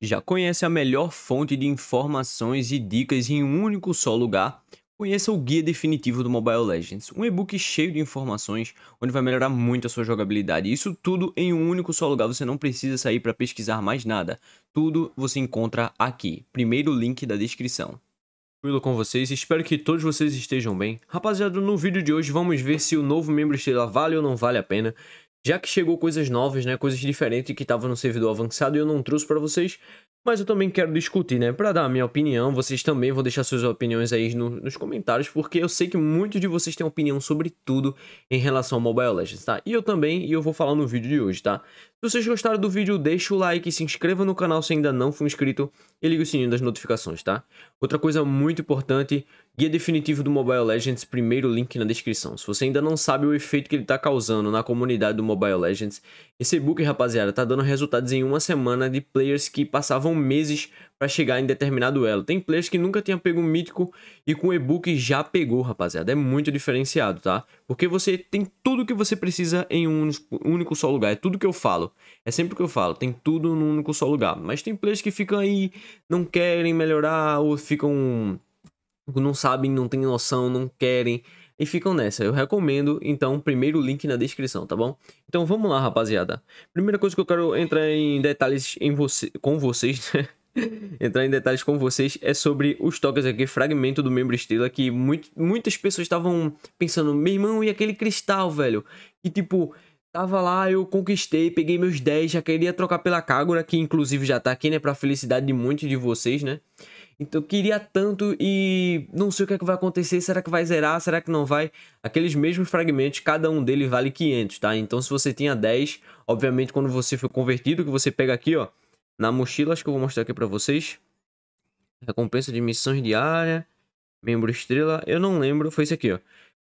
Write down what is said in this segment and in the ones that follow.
Já conhece a melhor fonte de informações e dicas em um único só lugar? Conheça o Guia Definitivo do Mobile Legends, um e-book cheio de informações, onde vai melhorar muito a sua jogabilidade. Isso tudo em um único só lugar, você não precisa sair para pesquisar mais nada. Tudo você encontra aqui, primeiro link da descrição. Tranquilo com vocês, espero que todos vocês estejam bem. Rapaziada, no vídeo de hoje vamos ver se o novo membro estrela vale ou não vale a pena já que chegou coisas novas, né, coisas diferentes que estavam no servidor avançado e eu não trouxe para vocês, mas eu também quero discutir, né, para dar a minha opinião, vocês também vão deixar suas opiniões aí no, nos comentários, porque eu sei que muitos de vocês têm opinião sobre tudo em relação ao Mobile Legends, tá? E eu também, e eu vou falar no vídeo de hoje, tá? Se vocês gostaram do vídeo, deixa o like, se inscreva no canal se ainda não for inscrito e liga o sininho das notificações, tá? Outra coisa muito importante, Guia definitivo do Mobile Legends, primeiro link na descrição. Se você ainda não sabe o efeito que ele tá causando na comunidade do Mobile Legends, esse book, rapaziada, tá dando resultados em uma semana de players que passavam meses para chegar em determinado elo. Tem players que nunca tinham pego um mítico e com o e-book já pegou, rapaziada. É muito diferenciado, tá? Porque você tem tudo que você precisa em um único só lugar. É tudo que eu falo. É sempre o que eu falo. Tem tudo num único só lugar. Mas tem players que ficam aí, não querem melhorar ou ficam não sabem, não têm noção, não querem e ficam nessa. Eu recomendo, então, primeiro link na descrição, tá bom? Então vamos lá, rapaziada. Primeira coisa que eu quero entrar em detalhes em você, com vocês, né? entrar em detalhes com vocês é sobre os toques aqui, fragmento do membro estrela, que muito, muitas pessoas estavam pensando, meu irmão, e aquele cristal, velho? E tipo, tava lá, eu conquistei, peguei meus 10, já queria trocar pela Kagura, que inclusive já tá aqui, né, pra felicidade de muitos de vocês, né? Então queria tanto e não sei o que, é que vai acontecer, será que vai zerar, será que não vai? Aqueles mesmos fragmentos, cada um deles vale 500, tá? Então se você tinha 10, obviamente quando você for convertido, que você pega aqui, ó, na mochila, acho que eu vou mostrar aqui para vocês. Recompensa de missões diária, membro estrela, eu não lembro, foi isso aqui, ó.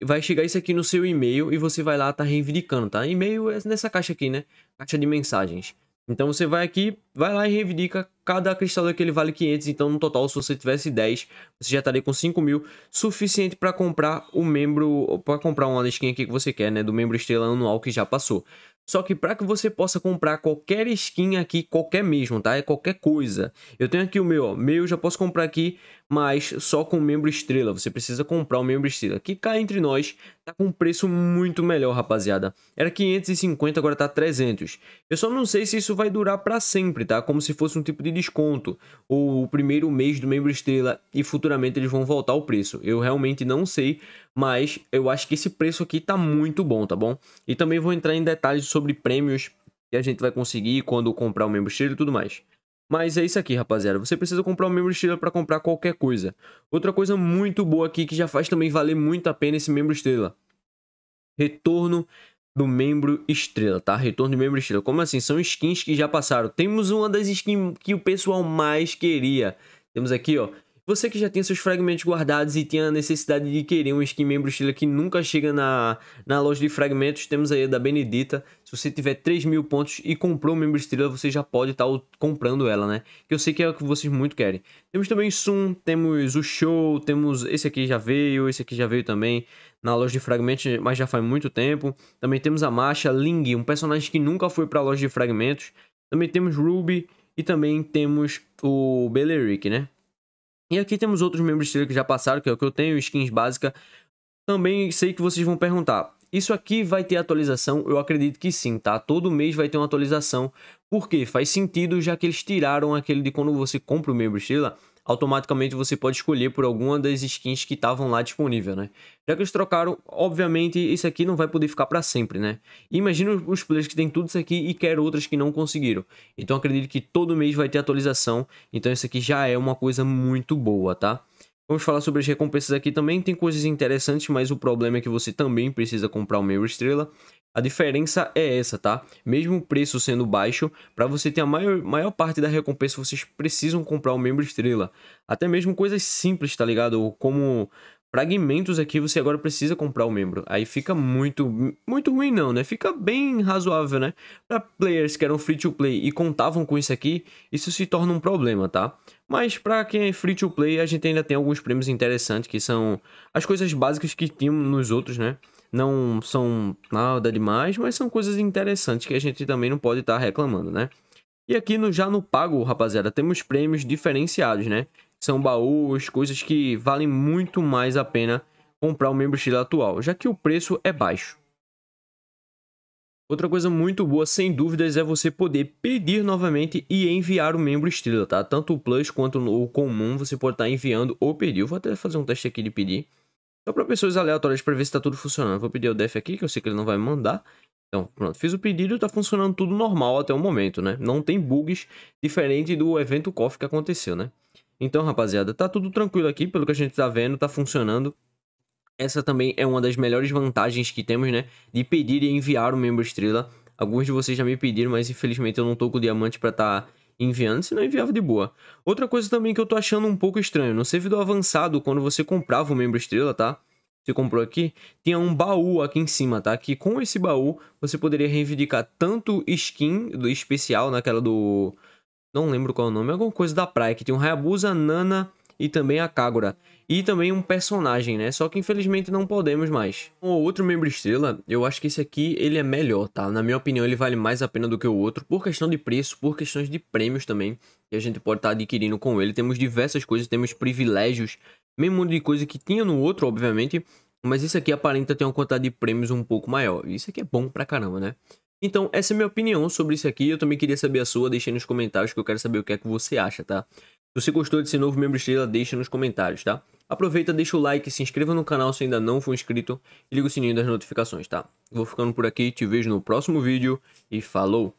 Vai chegar isso aqui no seu e-mail e você vai lá tá reivindicando, tá? E-mail é nessa caixa aqui, né? Caixa de mensagens. Então você vai aqui, vai lá e reivindica cada cristal daquele vale 500. Então no total, se você tivesse 10, você já estaria com 5 mil. Suficiente para comprar o membro, para comprar uma skin aqui que você quer, né? Do membro estrela anual que já passou. Só que para que você possa comprar qualquer skin aqui, qualquer mesmo, tá? É qualquer coisa. Eu tenho aqui o meu, ó. Meu eu já posso comprar aqui, mas só com membro estrela. Você precisa comprar o membro estrela. Que cá entre nós, tá com um preço muito melhor, rapaziada. Era 550, agora tá 300. Eu só não sei se isso vai durar para sempre, tá? Como se fosse um tipo de desconto. Ou o primeiro mês do membro estrela e futuramente eles vão voltar o preço. Eu realmente não sei, mas eu acho que esse preço aqui tá muito bom, tá bom? E também vou entrar em detalhes sobre sobre prêmios que a gente vai conseguir quando comprar o membro cheiro e tudo mais. Mas é isso aqui, rapaziada. Você precisa comprar um membro estrela para comprar qualquer coisa. Outra coisa muito boa aqui que já faz também valer muito a pena esse membro estrela. Retorno do membro estrela, tá? Retorno do membro estrela. Como assim? São skins que já passaram. Temos uma das skins que o pessoal mais queria. Temos aqui, ó, você que já tem seus fragmentos guardados e tem a necessidade de querer um skin membro estilo que nunca chega na, na loja de fragmentos, temos aí a da Benedita. Se você tiver 3 mil pontos e comprou o membro estrela, você já pode estar tá comprando ela, né? Que eu sei que é o que vocês muito querem. Temos também Sun, temos o Show, temos esse aqui já veio, esse aqui já veio também na loja de fragmentos, mas já faz muito tempo. Também temos a Masha, Ling, um personagem que nunca foi para a loja de fragmentos. Também temos Ruby e também temos o Belerick, né? E aqui temos outros membros de que já passaram, que é o que eu tenho, skins básica. Também sei que vocês vão perguntar, isso aqui vai ter atualização? Eu acredito que sim, tá? Todo mês vai ter uma atualização, porque faz sentido, já que eles tiraram aquele de quando você compra o membro estrela, automaticamente você pode escolher por alguma das skins que estavam lá disponível, né? Já que eles trocaram, obviamente isso aqui não vai poder ficar para sempre, né? Imagina os players que tem tudo isso aqui e quer outras que não conseguiram. Então acredito que todo mês vai ter atualização, então isso aqui já é uma coisa muito boa, tá? Vamos falar sobre as recompensas aqui também, tem coisas interessantes, mas o problema é que você também precisa comprar o meio estrela. A diferença é essa, tá? Mesmo o preço sendo baixo, para você ter a maior, maior parte da recompensa, vocês precisam comprar o um membro estrela. Até mesmo coisas simples, tá ligado? Como fragmentos aqui, você agora precisa comprar o um membro. Aí fica muito, muito ruim não, né? Fica bem razoável, né? Para players que eram free to play e contavam com isso aqui, isso se torna um problema, tá? Mas para quem é free to play, a gente ainda tem alguns prêmios interessantes que são as coisas básicas que tínhamos nos outros, né? não são nada demais, mas são coisas interessantes que a gente também não pode estar tá reclamando, né? E aqui no, já no pago, rapaziada, temos prêmios diferenciados, né? São baús, coisas que valem muito mais a pena comprar o membership atual, já que o preço é baixo. Outra coisa muito boa, sem dúvidas, é você poder pedir novamente e enviar o membro estrela, tá? Tanto o Plus quanto o comum, você pode estar tá enviando ou pedir. Eu vou até fazer um teste aqui de pedir. Só então, para pessoas aleatórias para ver se tá tudo funcionando. Vou pedir o def aqui, que eu sei que ele não vai mandar. Então, pronto, fiz o pedido, e tá funcionando tudo normal até o momento, né? Não tem bugs, diferente do evento COF que aconteceu, né? Então, rapaziada, tá tudo tranquilo aqui, pelo que a gente tá vendo, tá funcionando. Essa também é uma das melhores vantagens que temos, né? De pedir e enviar o membro estrela. Alguns de vocês já me pediram, mas infelizmente eu não tô com o diamante para estar tá enviando, se não enviava de boa. Outra coisa também que eu tô achando um pouco estranho, no servidor avançado, quando você comprava o membro estrela, tá? Você comprou aqui, tinha um baú aqui em cima, tá? Que com esse baú você poderia reivindicar tanto skin do especial naquela do não lembro qual é o nome, alguma coisa da praia que tem um Hayabusa, Nana e também a Kagura e também um personagem, né? Só que infelizmente não podemos mais. O outro membro estrela, eu acho que esse aqui ele é melhor, tá? Na minha opinião, ele vale mais a pena do que o outro, por questão de preço, por questões de prêmios também, que a gente pode estar tá adquirindo com ele. Temos diversas coisas, temos privilégios, mesmo de coisa que tinha no outro, obviamente, mas esse aqui aparenta ter uma quantidade de prêmios um pouco maior. Isso aqui é bom pra caramba, né? Então, essa é a minha opinião sobre isso aqui. Eu também queria saber a sua, deixa aí nos comentários que eu quero saber o que é que você acha, tá? Se você gostou desse novo membro estrela, deixa nos comentários, tá? Aproveita, deixa o like, se inscreva no canal se ainda não for inscrito e liga o sininho das notificações, tá? Vou ficando por aqui, te vejo no próximo vídeo e falou!